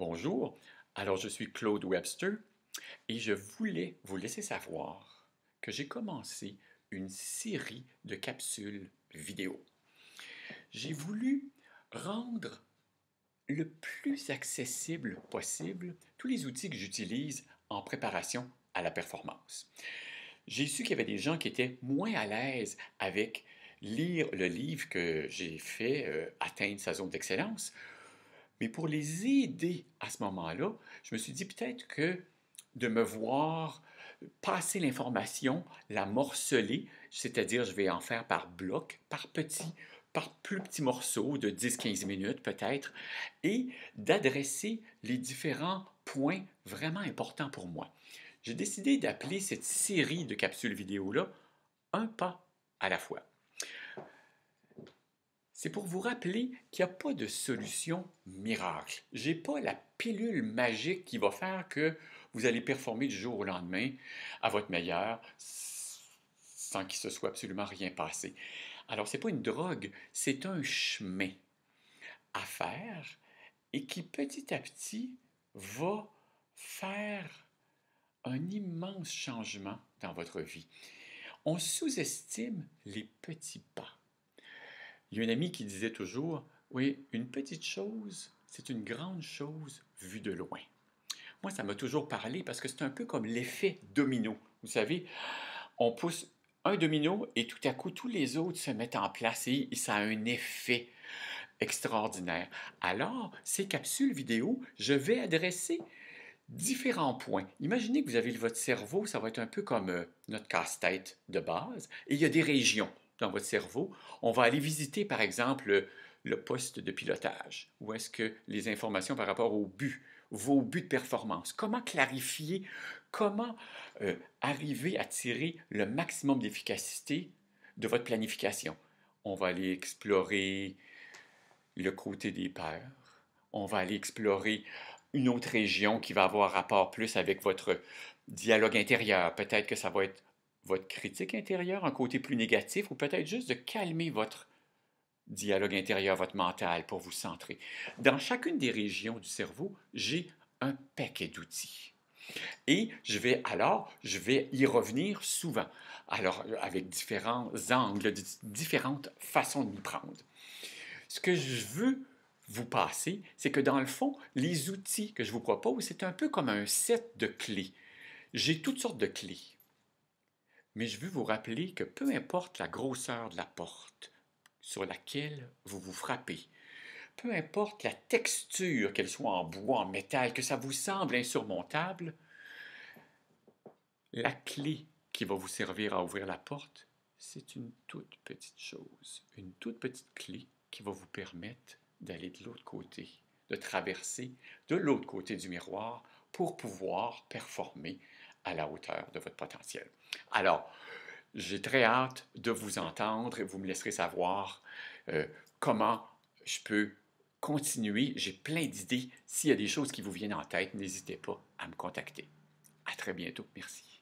Bonjour, alors je suis Claude Webster et je voulais vous laisser savoir que j'ai commencé une série de capsules vidéo. J'ai voulu rendre le plus accessible possible tous les outils que j'utilise en préparation à la performance. J'ai su qu'il y avait des gens qui étaient moins à l'aise avec lire le livre que j'ai fait, euh, Atteindre sa zone d'excellence, mais pour les aider à ce moment-là, je me suis dit peut-être que de me voir passer l'information, la morceler, c'est-à-dire je vais en faire par bloc, par petits, par plus petits morceaux de 10-15 minutes peut-être, et d'adresser les différents points vraiment importants pour moi. J'ai décidé d'appeler cette série de capsules vidéo-là un pas à la fois c'est pour vous rappeler qu'il n'y a pas de solution miracle. Je n'ai pas la pilule magique qui va faire que vous allez performer du jour au lendemain à votre meilleur sans qu'il se soit absolument rien passé. Alors, ce n'est pas une drogue, c'est un chemin à faire et qui petit à petit va faire un immense changement dans votre vie. On sous-estime les petits pas. Il y a un ami qui disait toujours, oui, une petite chose, c'est une grande chose vue de loin. Moi, ça m'a toujours parlé parce que c'est un peu comme l'effet domino. Vous savez, on pousse un domino et tout à coup, tous les autres se mettent en place et ça a un effet extraordinaire. Alors, ces capsules vidéo, je vais adresser différents points. Imaginez que vous avez votre cerveau, ça va être un peu comme euh, notre casse-tête de base, et il y a des régions dans votre cerveau, on va aller visiter, par exemple, le poste de pilotage, où est-ce que les informations par rapport au but, vos buts de performance, comment clarifier, comment euh, arriver à tirer le maximum d'efficacité de votre planification. On va aller explorer le côté des peurs, on va aller explorer une autre région qui va avoir rapport plus avec votre dialogue intérieur. Peut-être que ça va être votre critique intérieure, un côté plus négatif, ou peut-être juste de calmer votre dialogue intérieur, votre mental, pour vous centrer. Dans chacune des régions du cerveau, j'ai un paquet d'outils. Et je vais alors, je vais y revenir souvent, alors avec différents angles, différentes façons de m'y prendre. Ce que je veux vous passer, c'est que dans le fond, les outils que je vous propose, c'est un peu comme un set de clés. J'ai toutes sortes de clés mais je veux vous rappeler que peu importe la grosseur de la porte sur laquelle vous vous frappez, peu importe la texture, qu'elle soit en bois, en métal, que ça vous semble insurmontable, la clé qui va vous servir à ouvrir la porte, c'est une toute petite chose, une toute petite clé qui va vous permettre d'aller de l'autre côté, de traverser de l'autre côté du miroir pour pouvoir performer à la hauteur de votre potentiel. Alors, j'ai très hâte de vous entendre et vous me laisserez savoir euh, comment je peux continuer. J'ai plein d'idées. S'il y a des choses qui vous viennent en tête, n'hésitez pas à me contacter. À très bientôt. Merci.